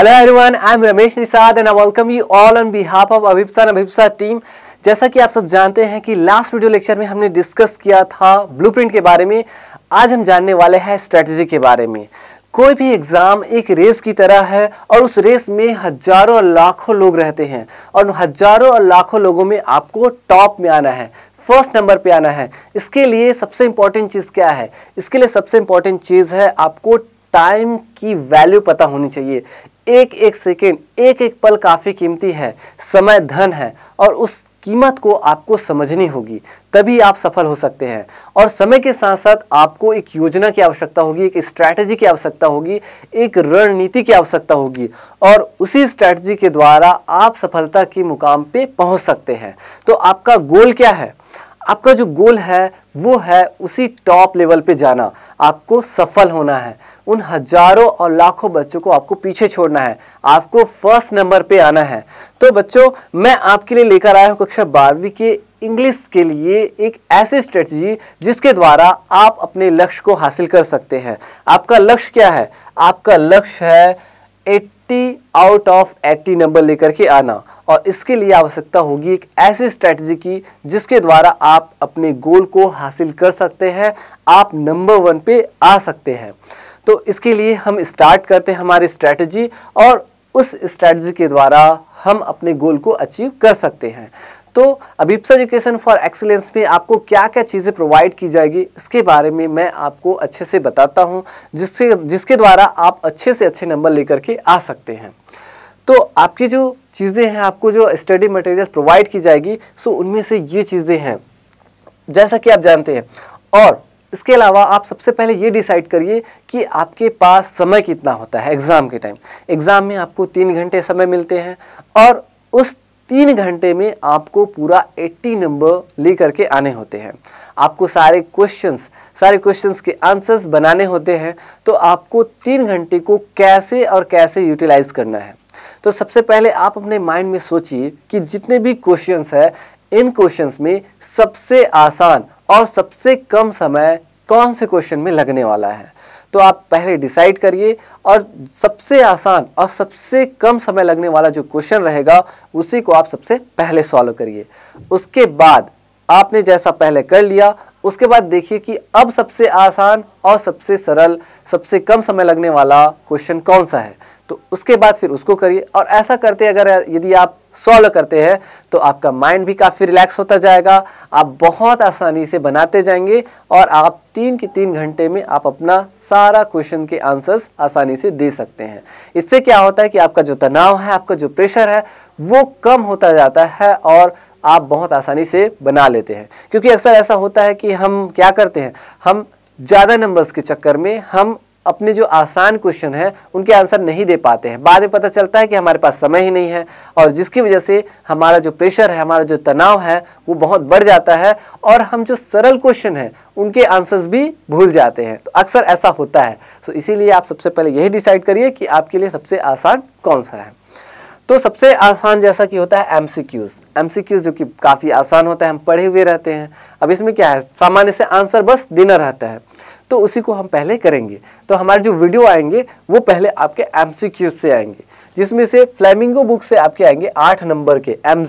hello everyone I am Ramesh Nishad and I welcome you all on behalf of Abhipsa and Abhipsa जैसा कि आप सब जानते हैं कि लास्ट वीडियो लेक्चर में हमने डिस्कस किया था ब्लूप्रिंट के बारे में आज हम जानने वाले हैं स्ट्रेटजी के बारे में कोई भी एग्ज़ाम एक रेस की तरह है और उस रेस में हजारों और लाखों लोग रहते हैं और हजारों और लाखों लोगों में आपको टॉप में आना है फर्स्ट नंबर पे आना है इसके लिए सबसे इंपॉर्टेंट चीज़ क्या है इसके लिए सबसे इंपॉर्टेंट चीज़ है आपको टाइम की वैल्यू पता होनी चाहिए एक एक सेकेंड एक एक पल काफ़ी कीमती है समय धन है और उस कीमत को आपको समझनी होगी तभी आप सफल हो सकते हैं और समय के साथ साथ आपको एक योजना की आवश्यकता होगी एक स्ट्रैटेजी की आवश्यकता होगी एक रणनीति की आवश्यकता होगी और उसी स्ट्रैटेजी के द्वारा आप सफलता के मुकाम पे पहुंच सकते हैं तो आपका गोल क्या है आपका जो गोल है वो है उसी टॉप लेवल पे जाना आपको सफल होना है उन हजारों और लाखों बच्चों को आपको पीछे छोड़ना है आपको फर्स्ट नंबर पे आना है तो बच्चों मैं आपके लिए लेकर आया हूँ कक्षा बारहवीं के इंग्लिश के लिए एक ऐसी स्ट्रेटजी जिसके द्वारा आप अपने लक्ष्य को हासिल कर सकते हैं आपका लक्ष्य क्या है आपका लक्ष्य है 80 आउट ऑफ 80 नंबर लेकर के आना और इसके लिए आवश्यकता होगी एक ऐसी स्ट्रैटेजी की जिसके द्वारा आप अपने गोल को हासिल कर सकते हैं आप नंबर वन पे आ सकते हैं तो इसके लिए हम स्टार्ट करते हैं हमारी स्ट्रैटेजी और उस स्ट्रैटेजी के द्वारा हम अपने गोल को अचीव कर सकते हैं तो अभिप्सा एजुकेशन फॉर एक्सीलेंस में आपको क्या क्या चीज़ें प्रोवाइड की जाएगी इसके बारे में मैं आपको अच्छे से बताता हूँ जिससे जिसके द्वारा आप अच्छे से अच्छे नंबर लेकर के आ सकते हैं तो आपकी जो चीज़ें हैं आपको जो स्टडी मटेरियल प्रोवाइड की जाएगी सो उनमें से ये चीज़ें हैं जैसा कि आप जानते हैं और इसके अलावा आप सबसे पहले ये डिसाइड करिए कि आपके पास समय कितना होता है एग्ज़ाम के टाइम एग्ज़ाम में आपको तीन घंटे समय मिलते हैं और उस तीन घंटे में आपको पूरा 80 नंबर ले करके आने होते हैं आपको सारे क्वेश्चंस सारे क्वेश्चंस के आंसर्स बनाने होते हैं तो आपको तीन घंटे को कैसे और कैसे यूटिलाइज करना है तो सबसे पहले आप अपने माइंड में सोचिए कि जितने भी क्वेश्चंस हैं इन क्वेश्चंस में सबसे आसान और सबसे कम समय कौन से क्वेश्चन में लगने वाला है तो आप पहले डिसाइड करिए और सबसे आसान और सबसे कम समय लगने वाला जो क्वेश्चन रहेगा उसी को आप सबसे पहले सॉल्व करिए उसके बाद आपने जैसा पहले कर लिया उसके बाद देखिए कि अब सबसे आसान और सबसे सरल सबसे कम समय लगने वाला क्वेश्चन कौन सा है तो उसके बाद फिर उसको करिए और ऐसा करते अगर यदि आप सॉल्व करते हैं तो आपका माइंड भी काफ़ी रिलैक्स होता जाएगा आप बहुत आसानी से बनाते जाएंगे और आप तीन के तीन घंटे में आप अपना सारा क्वेश्चन के आंसर्स आसानी से दे सकते हैं इससे क्या होता है कि आपका जो तनाव है आपका जो प्रेशर है वो कम होता जाता है और आप बहुत आसानी से बना लेते हैं क्योंकि अक्सर ऐसा होता है कि हम क्या करते हैं हम ज़्यादा नंबर्स के चक्कर में हम अपने जो आसान क्वेश्चन हैं उनके आंसर नहीं दे पाते हैं बाद में पता चलता है कि हमारे पास समय ही नहीं है और जिसकी वजह से हमारा जो प्रेशर है हमारा जो तनाव है वो बहुत बढ़ जाता है और हम जो सरल क्वेश्चन हैं उनके आंसर्स भी भूल जाते हैं तो अक्सर ऐसा होता है तो इसीलिए आप सबसे पहले यही डिसाइड करिए कि आपके लिए सबसे आसान कौन सा है तो सबसे आसान जैसा कि होता है M C Qs M C Qs जो कि काफ़ी आसान होता है हम पढ़े हुए रहते हैं अब इसमें क्या है सामान्य से आंसर बस देना रहता है तो उसी को हम पहले करेंगे तो हमारे जो वीडियो आएंगे वो पहले आपके एम से आएंगे जिसमें से फ्लैमिंगो बुक से आपके आएंगे आठ नंबर के एम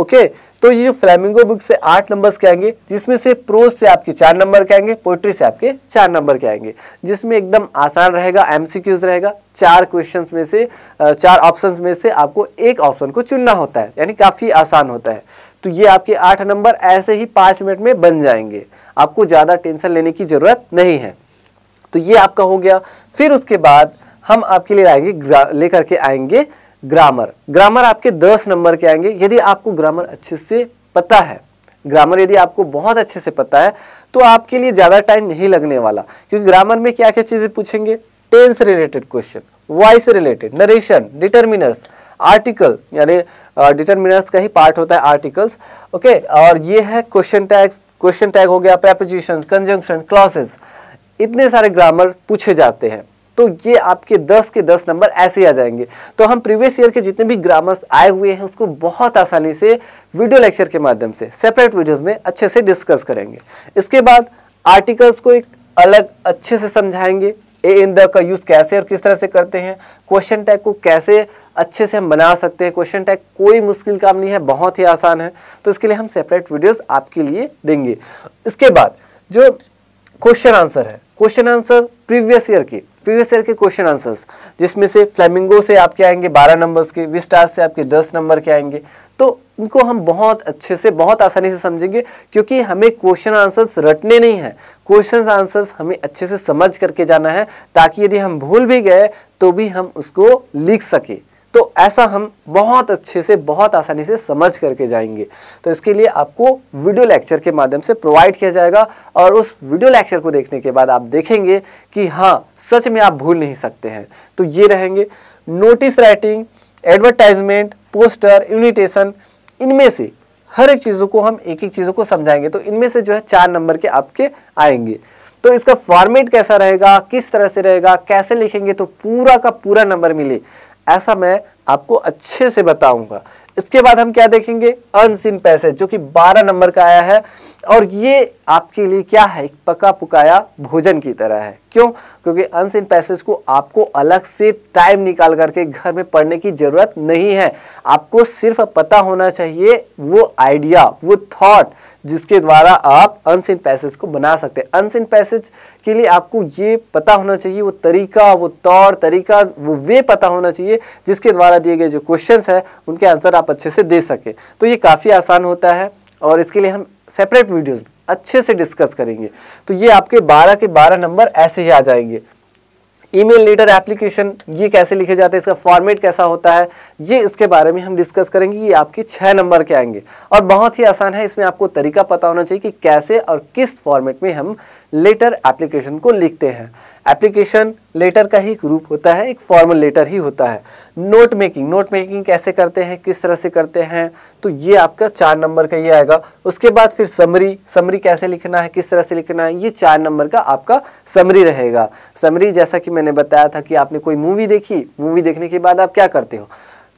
ओके तो ये जो फ्लैमिंगो बुक से आठ नंबर्स के आएंगे जिसमें से प्रोज से आपके चार नंबर के आएंगे पोइट्री से आपके चार नंबर के आएंगे जिसमें एकदम आसान रहेगा एमसीक्यूज रहेगा चार क्वेश्चंस में से चार ऑप्शंस में से आपको एक ऑप्शन को चुनना होता है यानी काफ़ी आसान होता है तो ये आपके आठ नंबर ऐसे ही पाँच मिनट में बन जाएंगे आपको ज़्यादा टेंशन लेने की ज़रूरत नहीं है तो ये आपका हो गया फिर उसके बाद हम आपके लिए आएंगे लेकर के आएंगे ग्रामर ग्रामर आपके दस नंबर के आएंगे यदि आपको ग्रामर अच्छे से पता है ग्रामर यदि आपको बहुत अच्छे से पता है तो आपके लिए ज़्यादा टाइम नहीं लगने वाला क्योंकि ग्रामर में क्या क्या चीज़ें पूछेंगे tense related question voice related narration determiners article यानी डिटर्मिनर्स का ही पार्ट होता है आर्टिकल्स ओके और ये है क्वेश्चन टैग क्वेश्चन टैग हो गया प्रेपोजिशन कंजंक्शन क्लासेस इतने सारे ग्रामर पूछे जाते हैं तो ये आपके 10 के 10 नंबर ऐसे आ जाएंगे तो हम प्रीवियस ईयर के जितने भी ग्रामर्स आए हुए हैं उसको बहुत आसानी से वीडियो लेक्चर के माध्यम से सेपरेट वीडियोस में अच्छे से डिस्कस करेंगे इसके बाद आर्टिकल्स को एक अलग अच्छे से समझाएंगे ए इन द का यूज़ कैसे और किस तरह से करते हैं क्वेश्चन टैग को कैसे अच्छे से हम बना सकते हैं क्वेश्चन टैग कोई मुश्किल काम नहीं है बहुत ही आसान है तो इसके लिए हम सेपरेट वीडियोस आपके लिए देंगे इसके बाद जो क्वेश्चन आंसर है क्वेश्चन आंसर प्रीवियस ईयर के प्रीवियस ईयर के क्वेश्चन आंसर्स जिसमें से फ्लैमिंगो से आपके आएंगे बारह नंबर्स के विस्टार से आपके दस नंबर के आएंगे तो इनको हम बहुत अच्छे से बहुत आसानी से समझेंगे क्योंकि हमें क्वेश्चन आंसर्स रटने नहीं हैं क्वेश्चन आंसर्स हमें अच्छे से समझ करके जाना है ताकि यदि हम भूल भी गए तो भी हम उसको लिख सकें तो ऐसा हम बहुत अच्छे से बहुत आसानी से समझ करके जाएंगे तो इसके लिए आपको वीडियो लेक्चर के माध्यम से प्रोवाइड किया जाएगा और उस वीडियो लेक्चर को देखने के बाद आप देखेंगे कि हाँ सच में आप भूल नहीं सकते हैं तो ये रहेंगे notice writing advertisement poster invitation इनमें से हर एक चीज़ों को हम एक एक चीज़ों को समझाएंगे तो इनमें से जो है चार नंबर के आपके आएंगे तो इसका फॉर्मेट कैसा रहेगा किस तरह से रहेगा कैसे लिखेंगे तो पूरा का पूरा नंबर मिले ऐसा मैं आपको अच्छे से बताऊंगा इसके बाद हम क्या देखेंगे अनसिन पैसेज जो कि 12 नंबर का आया है और ये आपके लिए क्या है एक पका पकाया भोजन की तरह है क्यों क्योंकि अनसिन पैसेज को आपको अलग से टाइम निकाल करके घर में पढ़ने की ज़रूरत नहीं है आपको सिर्फ पता होना चाहिए वो आइडिया वो थॉट जिसके द्वारा आप अनसिन पैसेज को बना सकते हैं अनसिन पैसेज के लिए आपको ये पता होना चाहिए वो तरीका वो तौर तरीका वो वे पता होना चाहिए जिसके द्वारा द्वारा दिए गए जो क्वेश्चन है उनके आंसर आप अच्छे से दे सके तो ये काफ़ी आसान होता है और इसके लिए हम सेपरेट वीडियोज़ अच्छे से डिस्कस करेंगे तो ये आपके 12 के 12 नंबर ऐसे ही आ जाएंगे ईमेल लेटर एप्लीकेशन ये कैसे लिखे जाते हैं इसका फॉर्मेट कैसा होता है ये इसके बारे में हम डिस्कस करेंगे ये आपके छः नंबर के आएंगे और बहुत ही आसान है इसमें आपको तरीका पता होना चाहिए कि कैसे और किस फॉर्मेट में हम लेटर एप्लीकेशन को लिखते हैं एप्लीकेशन लेटर का ही एक रूप होता है एक फॉर्मल लेटर ही होता है नोट मेकिंग नोट मेकिंग कैसे करते हैं किस तरह से करते हैं तो ये आपका चार नंबर का ये आएगा उसके बाद फिर समरी समरी कैसे लिखना है किस तरह से लिखना है ये चार नंबर का आपका समरी रहेगा समरी जैसा कि मैंने बताया था कि आपने कोई मूवी देखी मूवी देखने के बाद आप क्या करते हो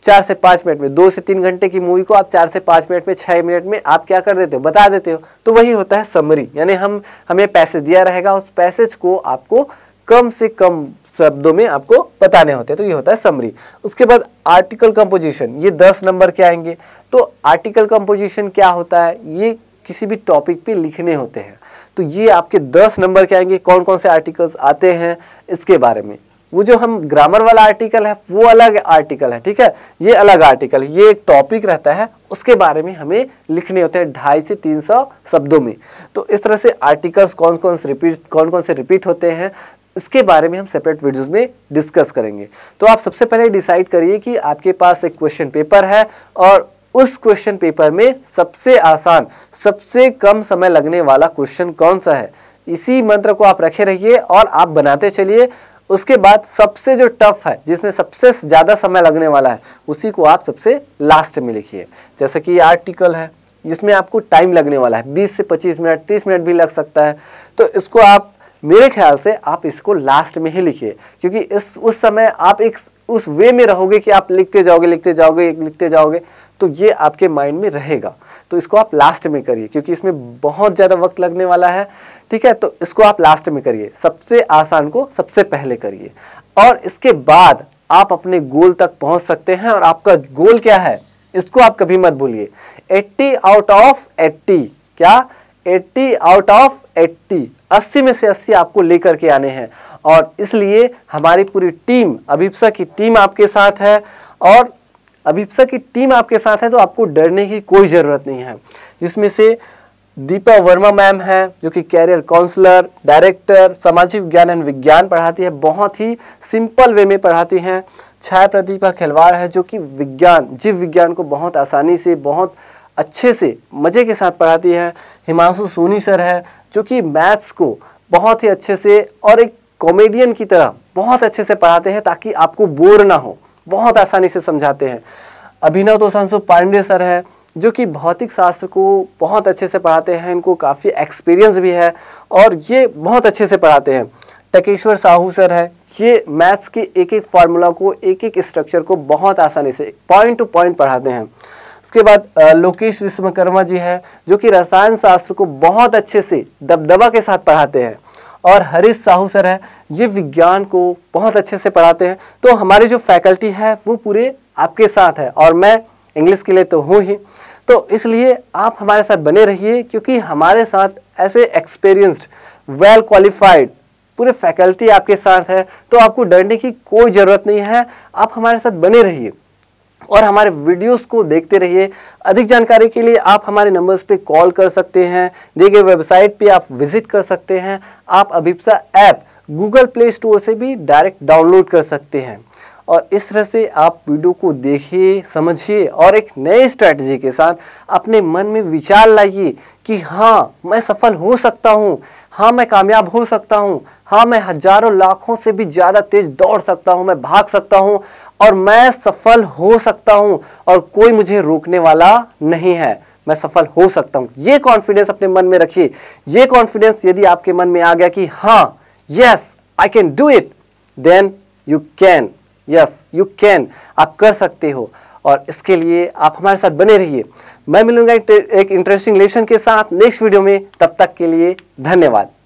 चार से पाँच मिनट में दो से तीन घंटे की मूवी को आप चार से पाँच मिनट में छः मिनट में आप क्या कर देते हो बता देते हो तो वही होता है समरी यानी हम हमें पैसेज दिया रहेगा उस पैसेज को आपको कम से कम शब्दों में आपको बताने होते हैं तो ये होता है समरी उसके बाद आर्टिकल कंपोजिशन ये दस नंबर के आएंगे तो आर्टिकल कंपोजिशन क्या होता है ये किसी भी टॉपिक पे लिखने होते हैं तो ये आपके दस नंबर के आएंगे कौन कौन से आर्टिकल्स आते हैं इसके बारे में वो जो हम ग्रामर वाला आर्टिकल है वो अलग आर्टिकल है ठीक है ये अलग आर्टिकल ये एक टॉपिक रहता है उसके बारे में हमें लिखने होते हैं ढाई से तीन सौ शब्दों में तो इस तरह से आर्टिकल्स कौन कौन से रिपीट कौन कौन से रिपीट होते हैं इसके बारे में हम सेपरेट वीडियोस में डिस्कस करेंगे तो आप सबसे पहले डिसाइड करिए कि आपके पास एक क्वेश्चन पेपर है और उस क्वेश्चन पेपर में सबसे आसान सबसे कम समय लगने वाला क्वेश्चन कौन सा है इसी मंत्र को आप रखे रहिए और आप बनाते चलिए उसके बाद सबसे जो टफ है जिसमें सबसे ज़्यादा समय लगने वाला है उसी को आप सबसे लास्ट में लिखिए जैसे कि आर्टिकल है जिसमें आपको टाइम लगने वाला है 20 से 25 मिनट 30 मिनट भी लग सकता है तो इसको आप मेरे ख्याल से आप इसको लास्ट में ही लिखिए क्योंकि इस उस समय आप एक उस वे में रहोगे कि आप लिखते जाओगे लिखते जाओगे लिखते जाओगे तो ये आपके माइंड में रहेगा तो इसको आप लास्ट में करिए क्योंकि इसमें बहुत ज़्यादा वक्त लगने वाला है ठीक है तो इसको आप लास्ट में करिए सबसे आसान को सबसे पहले करिए और इसके बाद आप अपने गोल तक पहुंच सकते हैं और आपका गोल क्या है इसको आप कभी मत भूलिए 80 आउट ऑफ 80 क्या एट्टी आउट ऑफ एट्टी अस्सी में से अस्सी आपको लेकर के आने हैं और इसलिए हमारी पूरी टीम अभिप्सा की टीम आपके साथ है और अभिप्सा की टीम आपके साथ है तो आपको डरने की कोई ज़रूरत नहीं है जिसमें से दीपा वर्मा मैम है जो कि कैरियर काउंसलर डायरेक्टर सामाजिक विज्ञान एंड विज्ञान पढ़ाती है बहुत ही सिंपल वे में पढ़ाती हैं छाया प्रतिभा खिलवाड़ है जो कि विज्ञान जीव विज्ञान को बहुत आसानी से बहुत अच्छे से मज़े के साथ पढ़ाती है हिमांशु सोनी सर है जो कि मैथ्स को बहुत ही अच्छे से और एक कॉमेडियन की तरह बहुत अच्छे से पढ़ाते हैं ताकि आपको बोर ना हो बहुत आसानी से समझाते हैं अभिनव तो संसु पांडे सर है जो कि भौतिक शास्त्र को बहुत अच्छे से पढ़ाते हैं इनको काफ़ी एक्सपीरियंस भी है और ये बहुत अच्छे से पढ़ाते हैं टकेश्वर साहू सर है ये मैथ्स के एक एक फार्मूला को एक एक स्ट्रक्चर को बहुत आसानी से पॉइंट टू पॉइंट पढ़ाते हैं इसके बाद लोकेश विश्वकर्मा जी हैं जो कि रसायन शास्त्र को बहुत अच्छे से दबदबा के साथ पढ़ाते हैं और हरीश साहू सर हैं ये विज्ञान को बहुत अच्छे से पढ़ाते हैं तो हमारे जो फैकल्टी है वो पूरे आपके साथ है और मैं इंग्लिश के लिए तो हूँ ही तो इसलिए आप हमारे साथ बने रहिए क्योंकि हमारे साथ ऐसे एक्सपीरियंस्ड वेल क्वालिफाइड पूरे फैकल्टी आपके साथ है तो आपको डरने की कोई ज़रूरत नहीं है आप हमारे साथ बने रहिए और हमारे वीडियोस को देखते रहिए अधिक जानकारी के लिए आप हमारे नंबर्स पे कॉल कर सकते हैं दिए गए वेबसाइट पे आप विजिट कर सकते हैं आप Abhipsa app Google Play Store से भी डायरेक्ट डाउनलोड कर सकते हैं और इस तरह से आप वीडियो को देखिए समझिए और एक नए स्ट्रैटेजी के साथ अपने मन में विचार लाइए कि हाँ मैं सफल हो सकता हूँ हाँ मैं कामयाब हो सकता हूँ हाँ मैं हजारों लाखों से भी ज़्यादा तेज दौड़ सकता हूँ मैं भाग सकता हूँ और मैं सफल हो सकता हूं और कोई मुझे रोकने वाला नहीं है मैं सफल हो सकता हूं ये कॉन्फिडेंस अपने मन में रखिए ये कॉन्फिडेंस यदि आपके मन में आ गया कि हाँ yes I can do it then you can yes you can आप कर सकते हो और इसके लिए आप हमारे साथ बने रहिए मैं मिलूंगा एक इंटरेस्टिंग लेसन के साथ नेक्स्ट वीडियो में तब तक के लिए धन्यवाद